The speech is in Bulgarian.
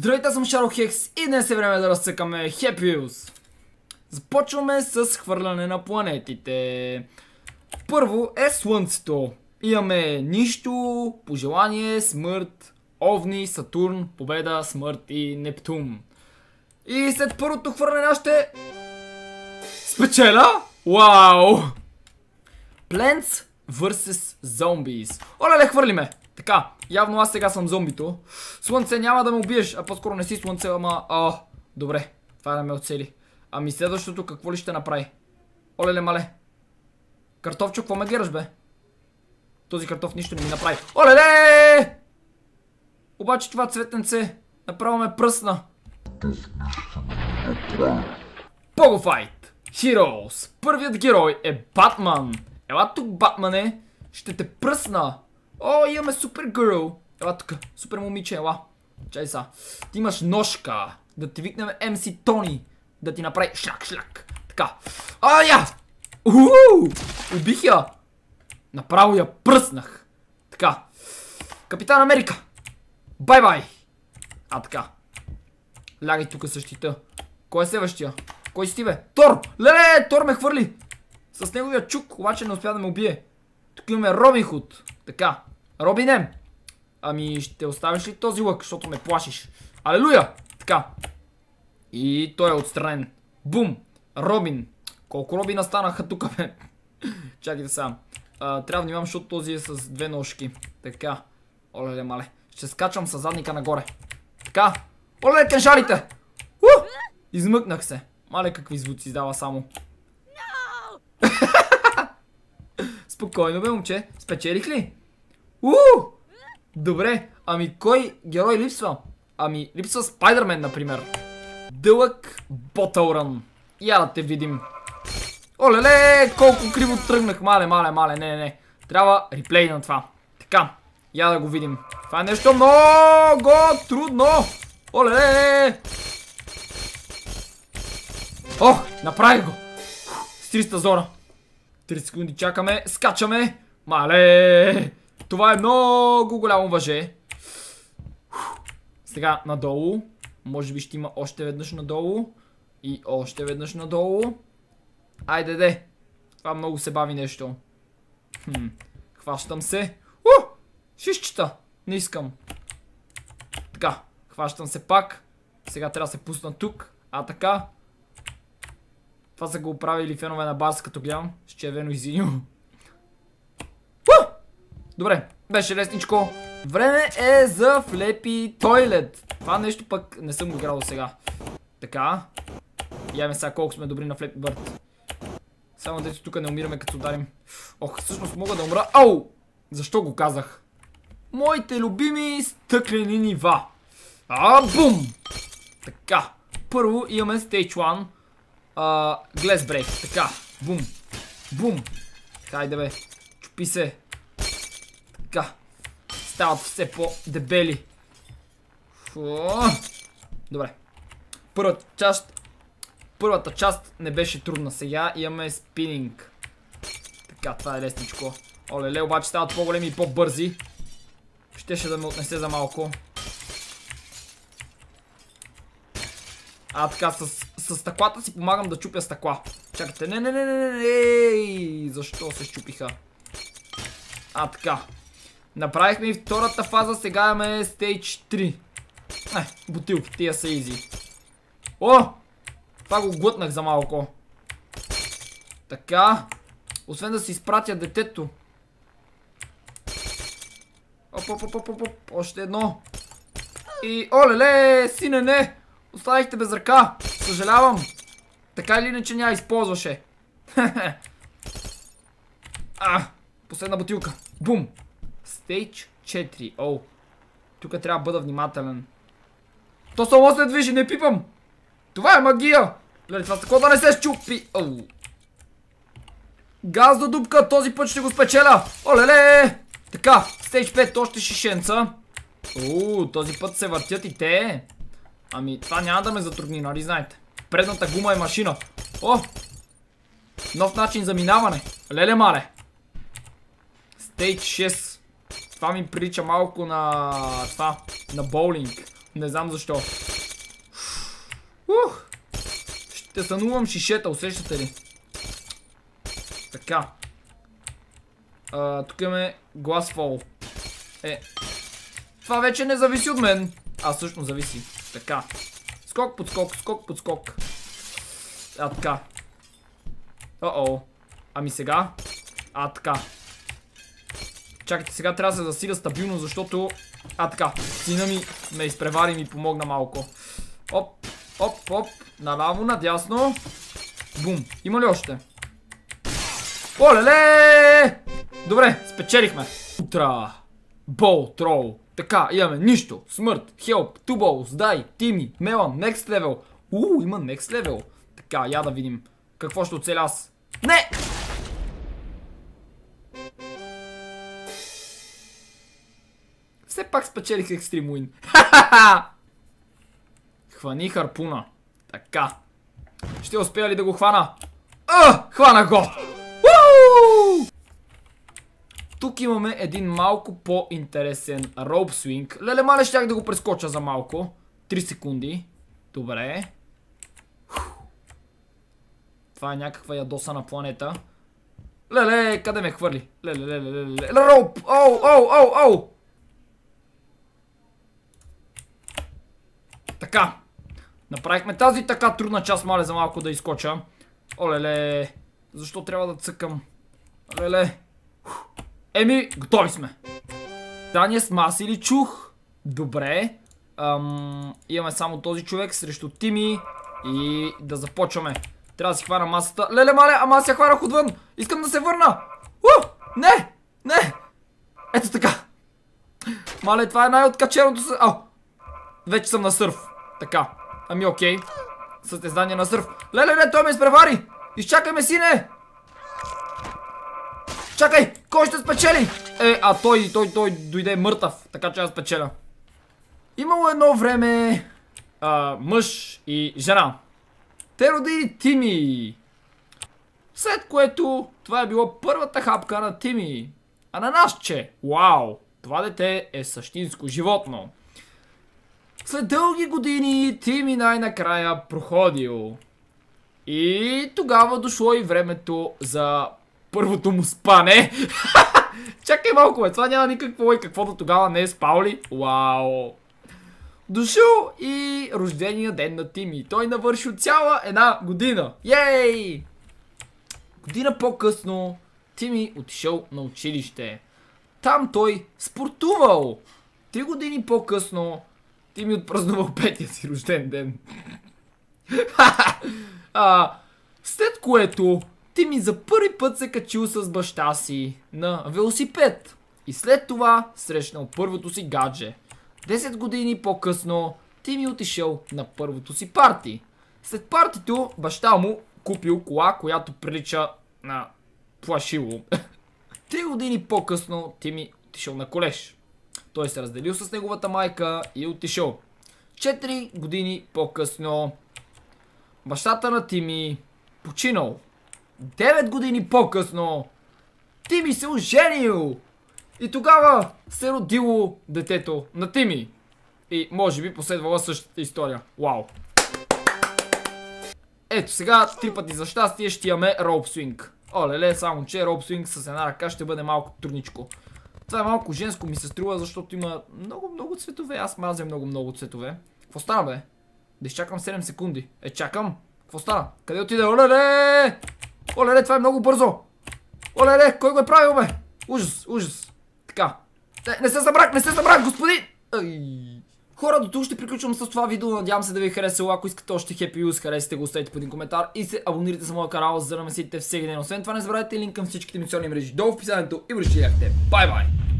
Здравейте, аз съм Шаро Хекс и днес е време да разцъкаме Happy Wheels. Започваме с хвърляне на планетите. Първо е Слънцето. Имаме нищо, пожелание, смърт, Овни, Сатурн, Победа, Смърт и Нептун. И след първото хвърляне ще... Спечеля? Вау! Plants vs. Zombies. Оле, ле, хвърлиме! Така, явно аз сега съм зомбито. Слънце няма да ме убиеш, а по-скоро не си слънце, ама... О, добре, това е да ме оцели. Ами следващото какво ли ще направи? Оле-ле, мале. Картофчо, какво ме гераш, бе? Този картоф нищо не ми направи. Оле-ле! Обаче това цветенце направо ме пръсна. Погофайт! Хироус! Първият герой е Батман. Ела тук, Батмане, ще те пръсна. О, имаме супер гърл. Ела тук, супер момиче, ела. Чай са. Ти имаш ножка. Да ти викнем MC Тони. Да ти направи шляк, шляк. Така. А, я! Уу! Убих я. Направо я пръснах. Така. Капитан Америка. Бай-бай. А, така. Лягай тук същита. Кой е следващия? Кой си ти бе? Тор! Леле, Тор ме хвърли! С неговия чук, обаче не успя да ме убие. Тук имаме Робин Худ. Така. Робине, ами ще оставиш ли този лък, защото ме плашиш? Алелуя! Така. И той е отстранен. Бум! Робин. Колко Робина станаха тук, бе? Чакайте сега. трябва да внимавам, защото този е с две ножки. Така. Оле, мале. Ще скачвам с задника нагоре. Така. Оле, кеншарите! Измъкнах се. Мале какви звуци издава само. Спокойно бе, момче. Спечелих ли? У! Добре. Ами кой герой липсва? Ами липсва Спайдермен, например. Дълъг Ботълран. Я да те видим. Олеле, колко криво тръгнах. Мале, мале, мале. Не, не, не. Трябва реплей на това. Така. Я да го видим. Това е нещо много трудно. Оле! Ох, направих го. С 300 зона. 3 секунди чакаме. Скачаме. Мале! Това е много голямо въже. Сега надолу. Може би ще има още веднъж надолу. И още веднъж надолу. Айде де. Това много се бави нещо. Хм. Хващам се. У! Шишчета. Не искам. Така. Хващам се пак. Сега трябва да се пусна тук. А така. Това са го оправили фенове на Барс, като гледам. С червено и зиньо Добре, беше лесничко. Време е за флепи тойлет. Това нещо пък не съм го играл до сега. Така. Яме сега колко сме добри на флепи бърт. Само дето тук не умираме като ударим. Ох, всъщност мога да умра. Ау! Защо го казах? Моите любими стъклени нива. А, бум! Така. Първо имаме Stage 1 глез брейк. Така. Бум. Бум. Хайде бе. Чупи се. Така. Стават все по-дебели. Добре. Първата част. Първата част не беше трудна. Сега имаме спининг. Така, това е лесничко. Оле ле, обаче стават по-големи и по-бързи. Щеше да ме отнесе за малко. А, така с с стъклата си помагам да чупя стъкла. Чакайте, не, не, не, не, не, не, защо се щупиха? А, така. Направихме и втората фаза, сега имаме стейдж 3. Ай, бутил, тия са изи. О! Това го глътнах за малко. Така. Освен да си изпратя детето. Оп, оп, оп, оп, оп, оп. Още едно. И, оле-ле, не! Оставихте без ръка. Съжалявам. Така или иначе няма използваше. а, последна бутилка. Бум. Stage 4. Оу. Тук трябва да бъда внимателен. То само се движи, не пипам. Това е магия. Гледай, това такова да не се щупи. Оу. Газ до дупка, този път ще го спечеля. Олеле! Така, Stage 5, още шишенца. Оу, този път се въртят и те. Ами това няма да ме затрудни, нали знаете? Предната гума е машина. О! Нов начин за минаване. Леле мале. Stage 6. Това ми прилича малко на... Това. На боулинг. Не знам защо. Ух! Ще сънувам шишета, усещате ли? Така. тук имаме глас фол. Е. Това вече не зависи от мен. А, всъщност зависи. Така. Скок под скок, скок под скок. А, така. О-о. Ами сега. А, така. Чакайте, сега трябва да се засиля стабилно, защото... А, така. Сина ми ме изпревари и ми помогна малко. Оп, оп, оп. Налаво, надясно. Бум. Има ли още? Оле-ле! Добре, спечелихме. Утра. Бол, трол. Така, имаме нищо, смърт, хелп, тубол, сдай, тими, мелан, next level. Уу, има next level. Така, я да видим. Какво ще оцеля аз? Не! Все пак спечелих Extreme Win. Хвани харпуна. Така. Ще успея ли да го хвана? А, хвана го! Тук имаме един малко по-интересен роуп свинг. Леле, мале, щях да го прескоча за малко. Три секунди. Добре. Това е някаква ядоса на планета. Леле, къде ме хвърли? Леле, леле, леле, леле. Роуп! Оу, оу, оу, оу! Така. Направихме тази така трудна част, мале, за малко да изкоча. Олеле. Защо трябва да цъкам? Леле. Еми, готови сме. Да, с сме или чух. Добре. Ам, имаме само този човек срещу Тими. И да започваме. Трябва да си хвана масата. Леле, мале, ама аз я хванах отвън. Искам да се върна. У! Не! Не! Ето така. Мале, това е най-откаченото съ... Ау! Вече съм на сърф. Така. Ами окей. Състезание на сърф. Леле, не, той ме изпревари! Изчакай ме, сине! Чакай! Кой ще спечели? Е, а той, той, той дойде мъртъв, така че аз спечеля. Имало едно време а, мъж и жена. Те роди Тими. След което това е било първата хапка на Тими. А на че, вау, това дете е същинско животно. След дълги години Тими най-накрая проходил. И тогава дошло и времето за първото му спане. Чакай малко, бе, това няма никаква лойка. Каквото тогава не е спал ли? Вау! Дошъл и рождения ден на Тими. Той навършил цяла една година. Йей! Година по-късно Тими отишъл на училище. Там той спортувал. Три години по-късно Тими отпразнувал петия си рожден ден. след което ти ми за първи път се качил с баща си на велосипед. И след това срещнал първото си гадже. 10 години по-късно ти ми отишъл на първото си парти. След партито баща му купил кола, която прилича на плашило. Три години по-късно ти ми отишъл на колеж. Той се разделил с неговата майка и е отишъл. Четири години по-късно бащата на Тими починал. 9 години по-късно Тими се оженил! И тогава се родило детето на Тими. И може би последвала същата история. Вау! Ето сега, три пъти за щастие ще имаме роуп свинг. Оле-ле, само че роуп свинг с една ръка ще бъде малко трудничко. Това е малко женско ми се струва, защото има много-много цветове. Аз мразя много-много цветове. Кво стана, бе? Да изчакам 7 секунди. Е, чакам. Кво стана? Къде отиде? Оле-ле! Оле, това е много бързо! Оле, кой го е правил, бе? Ужас, ужас. Така. Не, не се забрах, не се забрах, господин! Ай. Хора, до тук ще приключвам с това видео. Надявам се да ви е харесало. Ако искате още Happy Use, харесайте го, оставете по един коментар и се абонирайте за моя канал, за да ме следите всеки ден. Освен това, не забравяйте линк към всичките ми мрежи долу в описанието и връщайте. Бай-бай!